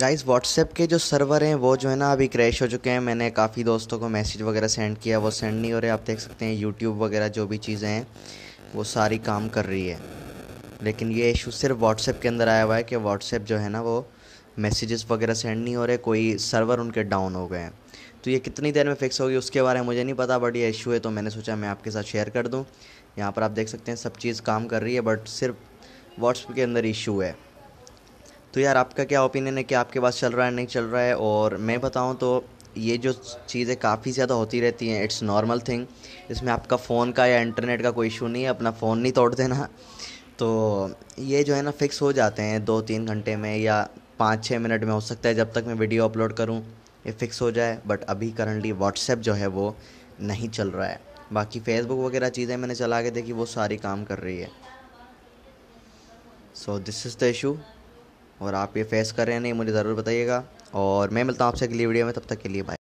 guys WhatsApp के जो server हैं वो जो है ना अभी क्रैश हो चुके हैं मैंने काफ़ी दोस्तों को मैसेज वगैरह सेंड किया वो सेंड नहीं हो रहे आप देख सकते हैं यूट्यूब वगैरह जो भी चीज़ें हैं वो सारी काम कर रही है लेकिन ये इशू सिर्फ व्हाट्सएप के अंदर आया हुआ है कि व्हाट्सएप जो है ना वो मैसेजेस वगैरह सेंड नहीं हो रहे कोई सर्वर उनके डाउन हो गए हैं तो ये कितनी देर में फिक्स होगी उसके बारे में मुझे नहीं पता बट ये इशू है तो मैंने सोचा मैं आपके साथ शेयर कर दूँ यहाँ पर आप देख सकते हैं सब चीज़ काम कर रही है बट सिर्फ व्हाट्सएप के अंदर इशू है तो यार आपका क्या ओपिनियन है कि आपके पास चल रहा है नहीं चल रहा है और मैं बताऊँ तो ये जो चीज़ें काफ़ी ज़्यादा होती रहती हैं इट्स नॉर्मल थिंग इसमें आपका फ़ोन का या इंटरनेट का कोई इशू नहीं है अपना फ़ोन नहीं तोड़ देना तो ये जो है ना फिक्स हो जाते हैं दो तीन घंटे में या पाँच छः मिनट में हो सकता है जब तक मैं वीडियो अपलोड करूँ ये फ़िक्स हो जाए बट अभी करंटली व्हाट्सएप जो है वो नहीं चल रहा है बाकी फेसबुक वगैरह चीज़ें मैंने चला के देखी वो सारी काम कर रही है so this is the issue और आप ये फेस कर रहे हैं नहीं मुझे ज़रूर बताइएगा और मैं मिलता हूँ आपसे अगली वीडियो में तब तक के लिए बाय